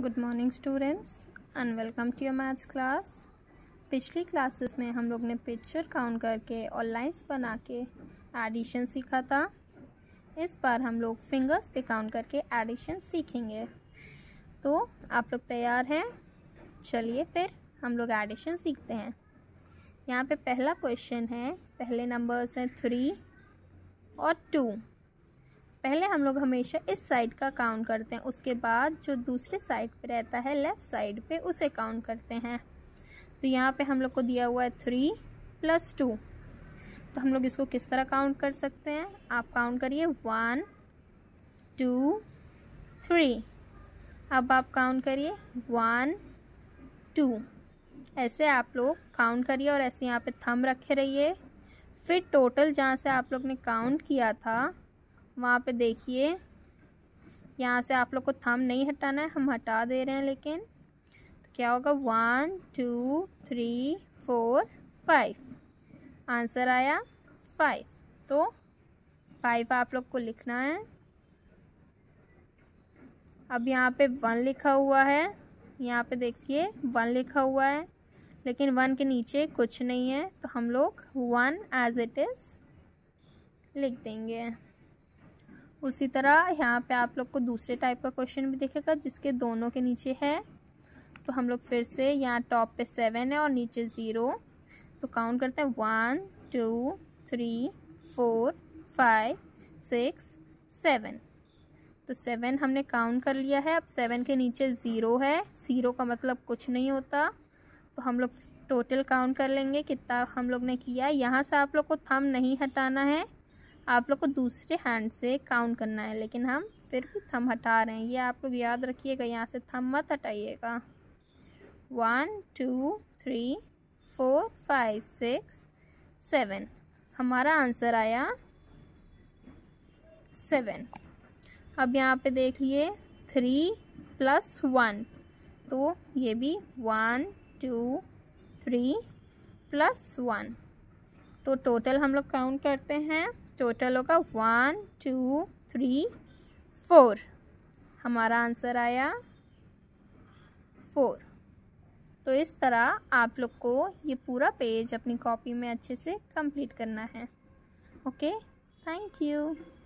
good morning students and welcome to your maths class पिछली classes में हम लोग ने पिक्चर काउंट करके और लाइन्स बना के एडिशन सीखा था इस बार हम लोग फिंगर्स पे काउंट करके एडिशन सीखेंगे तो आप लोग तैयार हैं चलिए फिर हम लोग एडिशन सीखते हैं यहाँ पे पहला क्वेश्चन है पहले नंबर्स हैं थ्री और टू पहले हम लोग हमेशा इस साइड का काउंट करते हैं उसके बाद जो दूसरे साइड पे रहता है लेफ़्ट साइड पे उसे काउंट करते हैं तो यहाँ पे हम लोग को दिया हुआ है थ्री प्लस टू तो हम लोग इसको किस तरह काउंट कर सकते हैं आप काउंट करिए वन टू थ्री अब आप काउंट करिए वन टू ऐसे आप लोग काउंट करिए और ऐसे यहाँ पे थम रखे रहिए फिर टोटल जहाँ से आप लोग ने काउंट किया था वहाँ पे देखिए यहाँ से आप लोग को थम नहीं हटाना है हम हटा दे रहे हैं लेकिन तो क्या होगा one two three four five answer आया फाइव तो फाइव आप लोग को लिखना है अब यहाँ पे वन लिखा हुआ है यहाँ पे देखिए वन लिखा हुआ है लेकिन वन के नीचे कुछ नहीं है तो हम लोग वन एज इट इज़ लिख देंगे उसी तरह यहाँ पे आप लोग को दूसरे टाइप का क्वेश्चन भी दिखेगा जिसके दोनों के नीचे है तो हम लोग फिर से यहाँ टॉप पे सेवन है और नीचे ज़ीरो तो काउंट करते हैं one two three four five six seven तो सेवन हमने काउंट कर लिया है अब सेवन के नीचे ज़ीरो है ज़ीरो का मतलब कुछ नहीं होता तो हम लोग टोटल काउंट कर लेंगे कितना हम लोग ने किया यहाँ से आप लोग को थम नहीं हटाना है आप लोग को दूसरे हैंड से काउंट करना है लेकिन हम फिर भी थम हटा रहे हैं ये आप लोग याद रखिएगा यहाँ से थम मत हटाइएगा one two three four five six seven हमारा आंसर आया सेवन अब यहाँ पे देख लिए थ्री प्लस वन तो ये भी one two three plus one तो टोटल हम लोग काउंट करते हैं टोटल होगा वन टू थ्री फोर हमारा आंसर आया फोर तो इस तरह आप लोग को ये पूरा पेज अपनी कॉपी में अच्छे से कंप्लीट करना है ओके थैंक यू